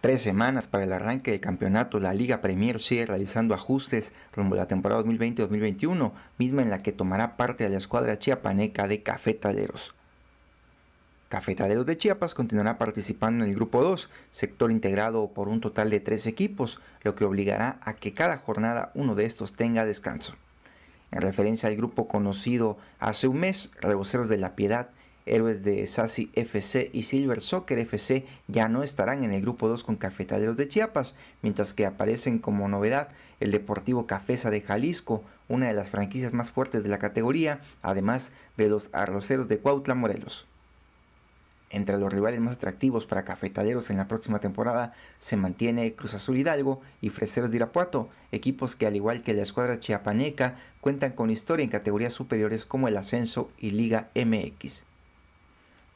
tres semanas para el arranque del campeonato, la Liga Premier sigue realizando ajustes rumbo a la temporada 2020-2021, misma en la que tomará parte la escuadra chiapaneca de cafetaleros. Cafetaleros de Chiapas continuará participando en el Grupo 2, sector integrado por un total de tres equipos, lo que obligará a que cada jornada uno de estos tenga descanso. En referencia al grupo conocido hace un mes, Reboceros de la Piedad Héroes de Sassi FC y Silver Soccer FC ya no estarán en el grupo 2 con Cafetaleros de Chiapas, mientras que aparecen como novedad el Deportivo Cafesa de Jalisco, una de las franquicias más fuertes de la categoría, además de los Arroceros de Cuautla Morelos. Entre los rivales más atractivos para cafetaleros en la próxima temporada se mantiene Cruz Azul Hidalgo y Freseros de Irapuato, equipos que al igual que la escuadra chiapaneca cuentan con historia en categorías superiores como el ascenso y Liga MX.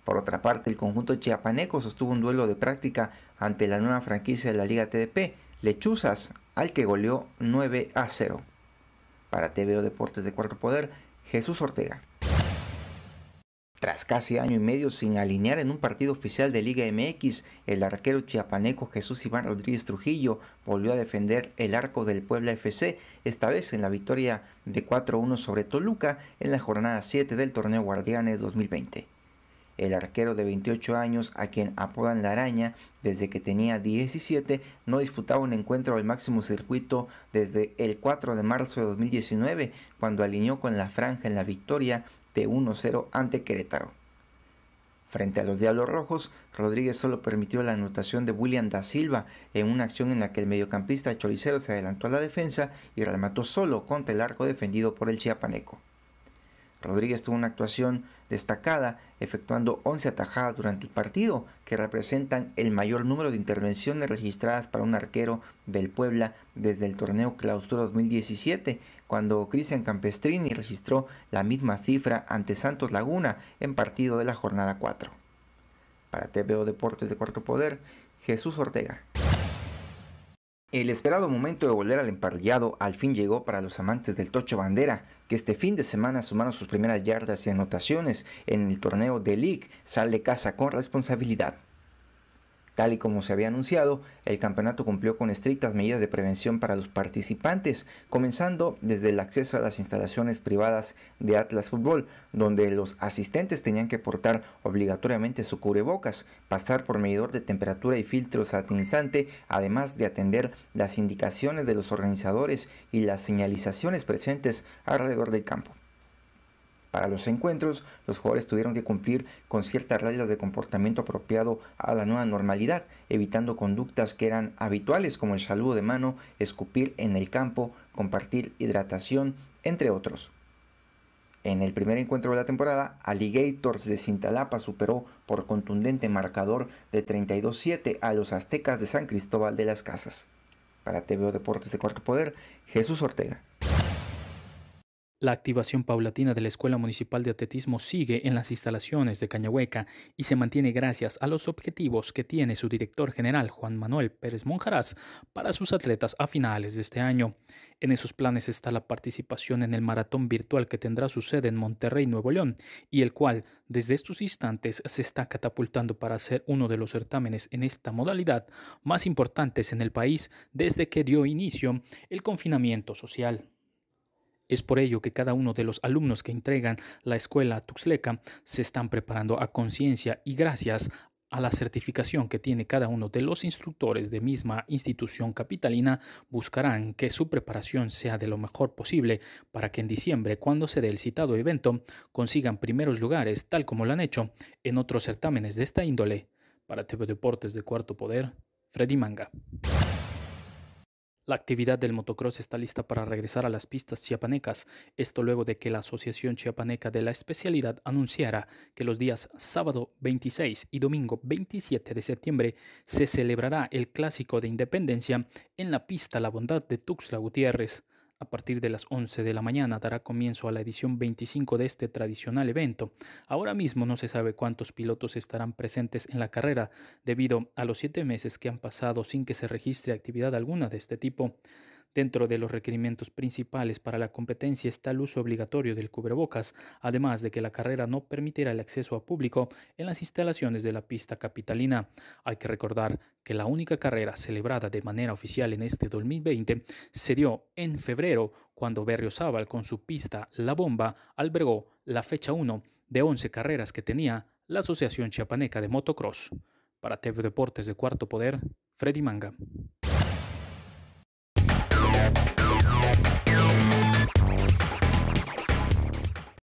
Por otra parte, el conjunto chiapaneco sostuvo un duelo de práctica ante la nueva franquicia de la Liga TDP, Lechuzas, al que goleó 9 a 0. Para TVO Deportes de Cuarto Poder, Jesús Ortega. Tras casi año y medio sin alinear en un partido oficial de Liga MX, el arquero chiapaneco Jesús Iván Rodríguez Trujillo volvió a defender el arco del Puebla FC, esta vez en la victoria de 4-1 sobre Toluca en la jornada 7 del torneo Guardianes 2020. El arquero de 28 años, a quien apodan la araña, desde que tenía 17, no disputaba un encuentro al máximo circuito desde el 4 de marzo de 2019, cuando alineó con la franja en la victoria de 1-0 ante Querétaro. Frente a los Diablos Rojos, Rodríguez solo permitió la anotación de William da Silva en una acción en la que el mediocampista choricero se adelantó a la defensa y remató solo contra el arco defendido por el chiapaneco. Rodríguez tuvo una actuación destacada, efectuando 11 atajadas durante el partido, que representan el mayor número de intervenciones registradas para un arquero del Puebla desde el torneo Clausura 2017, cuando Cristian Campestrini registró la misma cifra ante Santos Laguna en partido de la jornada 4. Para TVO Deportes de Cuarto Poder, Jesús Ortega. El esperado momento de volver al emparrillado al fin llegó para los amantes del Tocho Bandera, que este fin de semana sumaron sus primeras yardas y anotaciones en el torneo de League. sale casa con responsabilidad. Tal y como se había anunciado, el campeonato cumplió con estrictas medidas de prevención para los participantes, comenzando desde el acceso a las instalaciones privadas de Atlas Fútbol, donde los asistentes tenían que portar obligatoriamente su cubrebocas, pasar por medidor de temperatura y filtro satinizante, además de atender las indicaciones de los organizadores y las señalizaciones presentes alrededor del campo. Para los encuentros, los jugadores tuvieron que cumplir con ciertas reglas de comportamiento apropiado a la nueva normalidad, evitando conductas que eran habituales como el saludo de mano, escupir en el campo, compartir hidratación, entre otros. En el primer encuentro de la temporada, Alligators de Cintalapa superó por contundente marcador de 32-7 a los Aztecas de San Cristóbal de las Casas. Para TVO Deportes de Cuarto Poder, Jesús Ortega. La activación paulatina de la Escuela Municipal de Atletismo sigue en las instalaciones de Cañahueca y se mantiene gracias a los objetivos que tiene su director general Juan Manuel Pérez Monjarás, para sus atletas a finales de este año. En esos planes está la participación en el maratón virtual que tendrá su sede en Monterrey, Nuevo León, y el cual desde estos instantes se está catapultando para ser uno de los certámenes en esta modalidad más importantes en el país desde que dio inicio el confinamiento social. Es por ello que cada uno de los alumnos que entregan la escuela Tuxleca se están preparando a conciencia y gracias a la certificación que tiene cada uno de los instructores de misma institución capitalina, buscarán que su preparación sea de lo mejor posible para que en diciembre, cuando se dé el citado evento, consigan primeros lugares, tal como lo han hecho en otros certámenes de esta índole. Para TV Deportes de Cuarto Poder, Freddy Manga. La actividad del motocross está lista para regresar a las pistas chiapanecas, esto luego de que la Asociación Chiapaneca de la Especialidad anunciara que los días sábado 26 y domingo 27 de septiembre se celebrará el Clásico de Independencia en la pista La Bondad de Tuxtla Gutiérrez. A partir de las 11 de la mañana dará comienzo a la edición 25 de este tradicional evento. Ahora mismo no se sabe cuántos pilotos estarán presentes en la carrera, debido a los siete meses que han pasado sin que se registre actividad alguna de este tipo. Dentro de los requerimientos principales para la competencia está el uso obligatorio del cubrebocas, además de que la carrera no permitirá el acceso a público en las instalaciones de la pista capitalina. Hay que recordar que la única carrera celebrada de manera oficial en este 2020 se dio en febrero, cuando Berriozábal con su pista La Bomba albergó la fecha 1 de 11 carreras que tenía la Asociación Chiapaneca de Motocross. Para TV Deportes de Cuarto Poder, Freddy Manga.